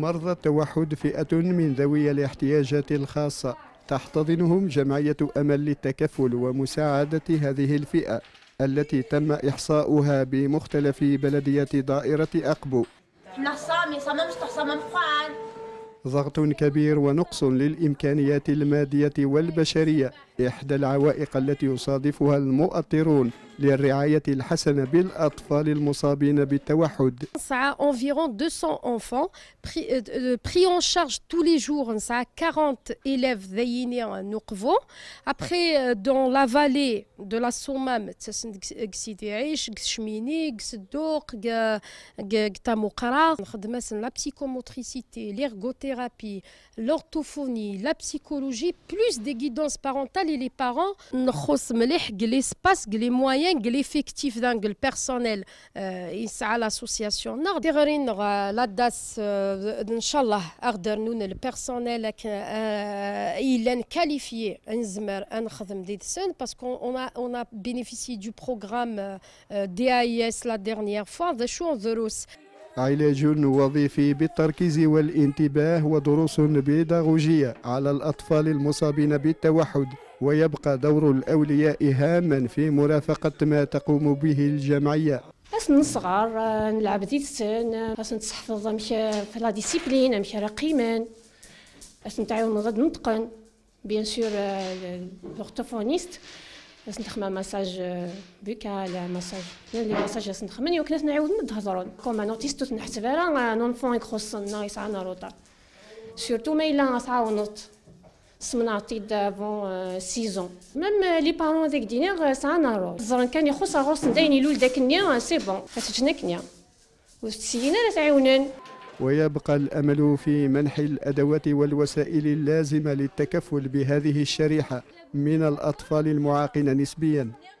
مرضى التوحد فئة من ذوي الاحتياجات الخاصة تحتضنهم جمعية أمل للتكفل ومساعدة هذه الفئة التي تم إحصاؤها بمختلف بلديات دائرة أقبو ضغط كبير ونقص للإمكانيات المادية والبشرية إحدى a environ 200 enfants euh, euh, pris, en charge tous les jours. Ça a 40 élèves en Après, euh, dans la vallée de la Soumam, a la psychomotricité, l'ergothérapie, l'orthophonie, la psychologie, plus des guidances parentales لي لي بارون نخص مليح كلي سباس كلي موايان كلي فيكتيف دان كل بيرسونيل يسعى لاسوسياسيون نغ دي غير نغ لا داس ان شاء الله اقدر نون البيرسونيل الا كاليفيي نزمر نخدم دي سن باسكو اون اون بينيفيسي دو بروغرام دي اي اس لا ديرنيير فوا ذا شو دروس علاج وظيفي بالتركيز والانتباه ودروس بيداغوجية على الأطفال المصابين بالتوحد ويبقى دور الأولياء هاما في مرافقة ما تقوم به الجمعية خاص نصغر نلعب ذي السن خاص نتحفظ مش في لا ديسيبلين مش رقيما خاص نتعاون غد نتقن بيان سور لوغتوفونيست خاص نخدم مساج بوكال مساج لي مساج خاص نخدم يمكن نعاود نتهضرون كوم ان اوتيست نحسب راه نونفون يخص النايس عنا روطا سورتو ما الا تعاونت سمنعطي دافون سيزون ميم لي بارون ديك دينيغ سعانا روس زرن كان يخص غوص ندايني يلول داك النيا سي بون كتجنا كنيا وتسينا لا تعاونن ويبقى الامل في منح الادوات والوسائل اللازمه للتكفل بهذه الشريحه من الاطفال المعاقين نسبيا